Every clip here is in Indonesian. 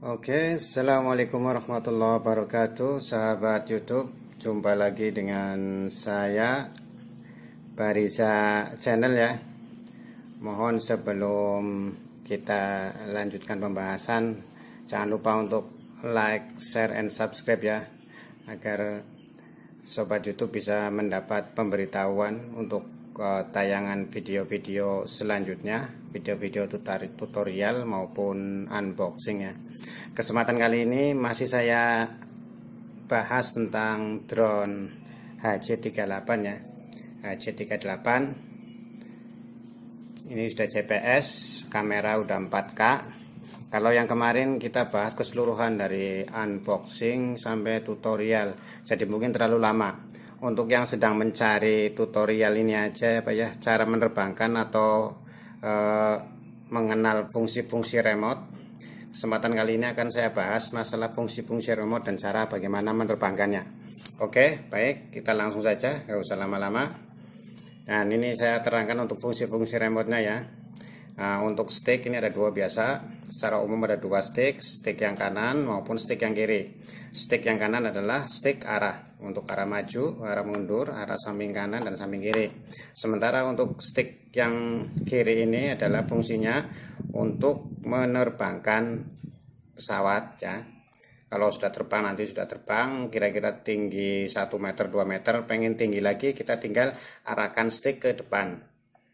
Oke, Assalamualaikum warahmatullahi wabarakatuh Sahabat Youtube Jumpa lagi dengan saya Barisa Channel ya Mohon sebelum kita lanjutkan pembahasan Jangan lupa untuk like, share, and subscribe ya Agar Sobat Youtube bisa mendapat pemberitahuan untuk ke tayangan video-video selanjutnya, video-video tutorial maupun unboxing ya. Kesempatan kali ini masih saya bahas tentang drone HC38 ya. HC38 ini sudah GPS, kamera udah 4K. Kalau yang kemarin kita bahas keseluruhan dari unboxing sampai tutorial, jadi mungkin terlalu lama untuk yang sedang mencari tutorial ini aja ya Pak ya cara menerbangkan atau eh, mengenal fungsi-fungsi remote kesempatan kali ini akan saya bahas masalah fungsi-fungsi remote dan cara bagaimana menerbangkannya oke baik kita langsung saja nggak usah lama-lama dan ini saya terangkan untuk fungsi-fungsi remote nya ya Nah, untuk stick ini ada dua biasa. Secara umum ada dua stick, stick yang kanan maupun stick yang kiri. Stick yang kanan adalah stick arah untuk arah maju, arah mundur, arah samping kanan dan samping kiri. Sementara untuk stick yang kiri ini adalah fungsinya untuk menerbangkan pesawat ya. Kalau sudah terbang nanti sudah terbang kira-kira tinggi 1 meter 2 meter pengen tinggi lagi kita tinggal arahkan stick ke depan.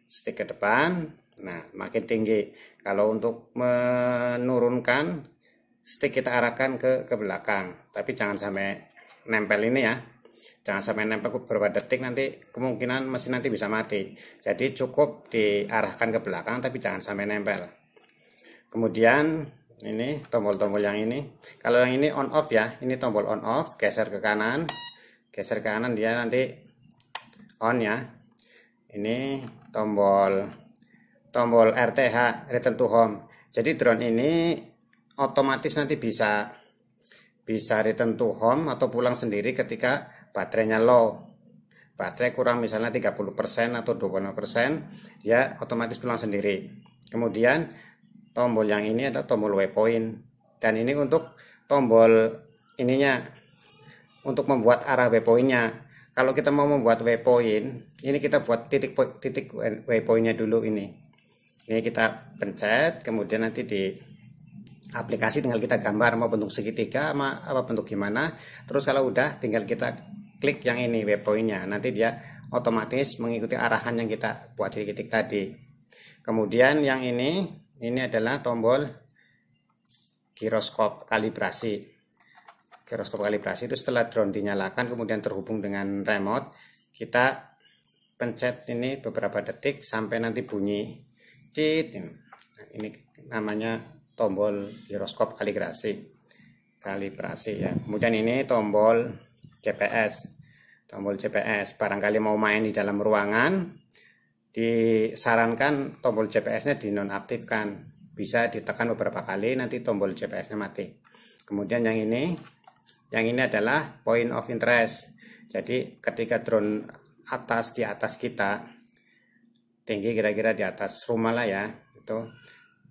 Stick ke depan Nah, makin tinggi. Kalau untuk menurunkan, stick kita arahkan ke ke belakang. Tapi jangan sampai nempel ini ya. Jangan sampai nempel beberapa detik nanti kemungkinan mesin nanti bisa mati. Jadi cukup diarahkan ke belakang tapi jangan sampai nempel. Kemudian ini tombol-tombol yang ini. Kalau yang ini on off ya, ini tombol on off, geser ke kanan. Geser ke kanan dia nanti on ya. Ini tombol tombol RTH return to home jadi drone ini otomatis nanti bisa bisa return to home atau pulang sendiri ketika baterainya low baterai kurang misalnya 30% atau 25% dia otomatis pulang sendiri kemudian tombol yang ini ada tombol waypoint dan ini untuk tombol ininya untuk membuat arah waypointnya kalau kita mau membuat waypoint ini kita buat titik titik waypointnya dulu ini ini kita pencet kemudian nanti di aplikasi tinggal kita gambar mau bentuk segitiga sama apa bentuk gimana terus kalau udah tinggal kita klik yang ini waypointnya nanti dia otomatis mengikuti arahan yang kita buat di titik tadi kemudian yang ini ini adalah tombol giroskop kalibrasi giroskop kalibrasi itu setelah drone dinyalakan kemudian terhubung dengan remote kita pencet ini beberapa detik sampai nanti bunyi cit ya. nah, ini namanya tombol giroskop kalibrasi kalibrasi ya kemudian ini tombol GPS tombol GPS barangkali mau main di dalam ruangan disarankan tombol GPS-nya dinonaktifkan bisa ditekan beberapa kali nanti tombol GPS-nya mati kemudian yang ini yang ini adalah point of interest jadi ketika drone atas di atas kita tinggi kira-kira di atas rumah lah ya itu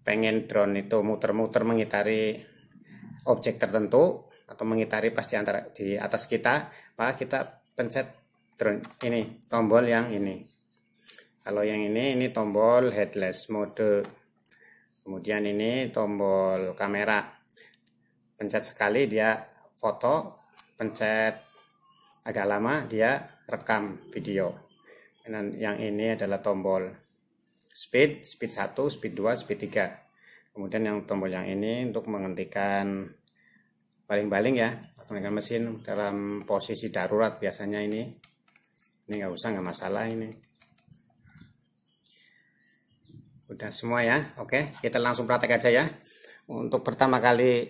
pengen drone itu muter-muter mengitari objek tertentu atau mengitari pas di antara di atas kita maka kita pencet drone ini tombol yang ini kalau yang ini ini tombol headless mode kemudian ini tombol kamera pencet sekali dia foto pencet agak lama dia rekam video dan yang ini adalah tombol speed, speed 1, speed 2, speed 3. Kemudian yang tombol yang ini untuk menghentikan baling-baling ya, menghentikan mesin dalam posisi darurat biasanya ini. Ini nggak usah, nggak masalah ini. Udah semua ya, oke kita langsung praktek aja ya. Untuk pertama kali,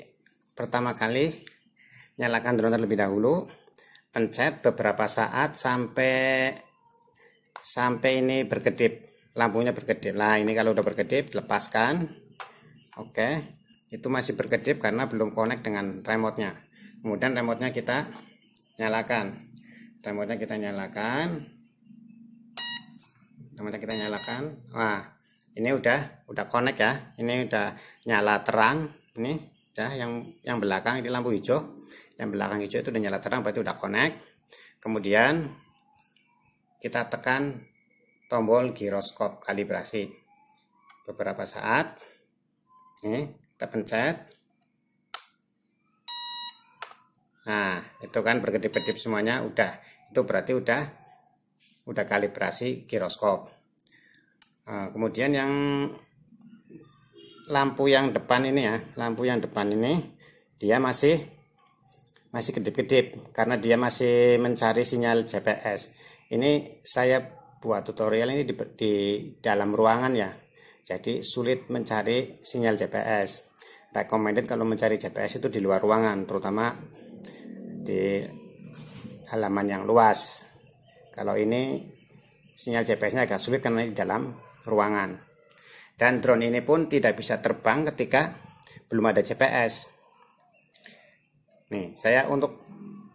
pertama kali nyalakan drone terlebih dahulu pencet beberapa saat sampai sampai ini berkedip lampunya berkedip lah ini kalau udah berkedip lepaskan oke itu masih berkedip karena belum connect dengan remote nya kemudian remote nya kita nyalakan remote nya kita nyalakan remote nya kita nyalakan wah ini udah udah connect ya ini udah nyala terang ini udah yang yang belakang ini lampu hijau yang belakang hijau itu udah nyala terang berarti udah connect kemudian kita tekan tombol giroskop kalibrasi beberapa saat ini kita pencet nah itu kan berkedip-kedip semuanya udah itu berarti udah udah kalibrasi giroskop nah, kemudian yang lampu yang depan ini ya lampu yang depan ini dia masih masih kedip-kedip karena dia masih mencari sinyal GPS ini saya buat tutorial ini di, di dalam ruangan ya. Jadi sulit mencari sinyal GPS. Recommended kalau mencari GPS itu di luar ruangan, terutama di halaman yang luas. Kalau ini sinyal GPS-nya agak sulit karena di dalam ruangan. Dan drone ini pun tidak bisa terbang ketika belum ada GPS. Nih, saya untuk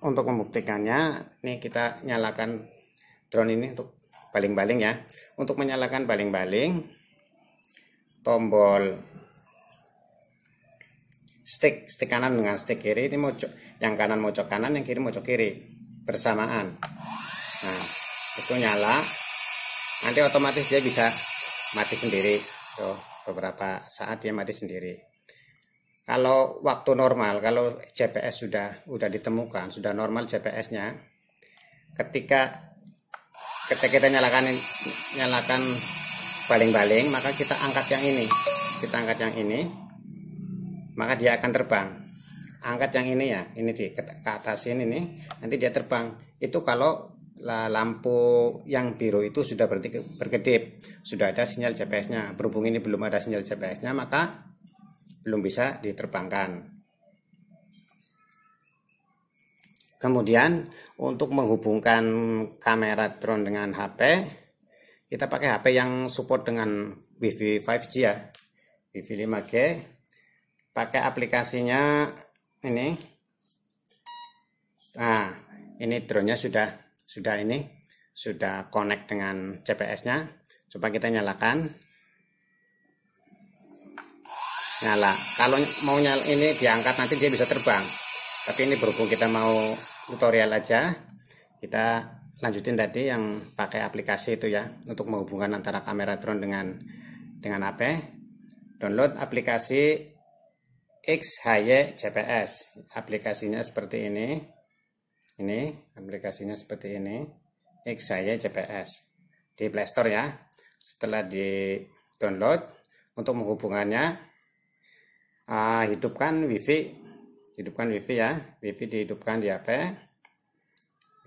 untuk membuktikannya, nih kita nyalakan drone ini untuk baling-baling ya untuk menyalakan baling-baling tombol stick stick kanan dengan stick kiri ini mojok yang kanan mojok kanan yang kiri mojok kiri bersamaan nah itu nyala nanti otomatis dia bisa mati sendiri tuh beberapa saat dia mati sendiri kalau waktu normal kalau GPS sudah sudah ditemukan sudah normal GPS-nya ketika ketika kita nyalakan nyalakan baling-baling maka kita angkat yang ini kita angkat yang ini maka dia akan terbang angkat yang ini ya ini di ke atas ini nih nanti dia terbang itu kalau lampu yang biru itu sudah berarti berkedip sudah ada sinyal GPS-nya berhubung ini belum ada sinyal GPS-nya maka belum bisa diterbangkan Kemudian untuk menghubungkan kamera drone dengan HP, kita pakai HP yang support dengan WiFi 5G ya, WiFi 5G. Pakai aplikasinya ini. Nah, ini drone-nya sudah sudah ini sudah connect dengan GPS-nya. Coba kita nyalakan. Nyala. Kalau mau nyala ini diangkat nanti dia bisa terbang tapi ini berhubung kita mau tutorial aja kita lanjutin tadi yang pakai aplikasi itu ya untuk menghubungkan antara kamera drone dengan dengan HP download aplikasi XHY GPS aplikasinya seperti ini ini aplikasinya seperti ini XHY GPS di Playstore ya setelah di download untuk menghubungkannya, uh, ah, hidupkan wifi hidupkan wifi ya wifi dihidupkan di HP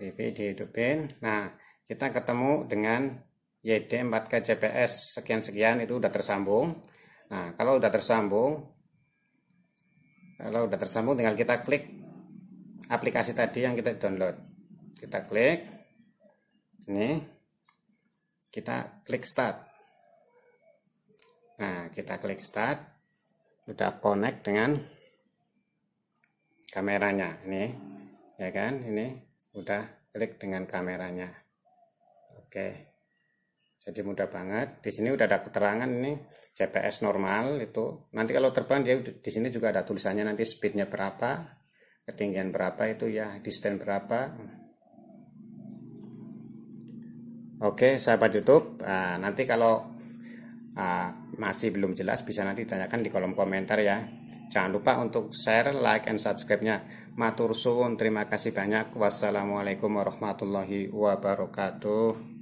wifi dihidupin nah kita ketemu dengan yd 4 GPS sekian-sekian itu udah tersambung nah kalau udah tersambung kalau udah tersambung tinggal kita klik aplikasi tadi yang kita download kita klik ini kita klik start nah kita klik start udah connect dengan kameranya ini ya kan ini udah klik dengan kameranya oke jadi mudah banget di sini udah ada keterangan ini GPS normal itu nanti kalau terbang dia di sini juga ada tulisannya nanti speednya berapa ketinggian berapa itu ya distance berapa Oke sahabat YouTube ah, nanti kalau ah, masih belum jelas bisa nanti tanyakan di kolom komentar ya Jangan lupa untuk share, like, and subscribe-nya. Matur suwun, terima kasih banyak. Wassalamualaikum warahmatullahi wabarakatuh.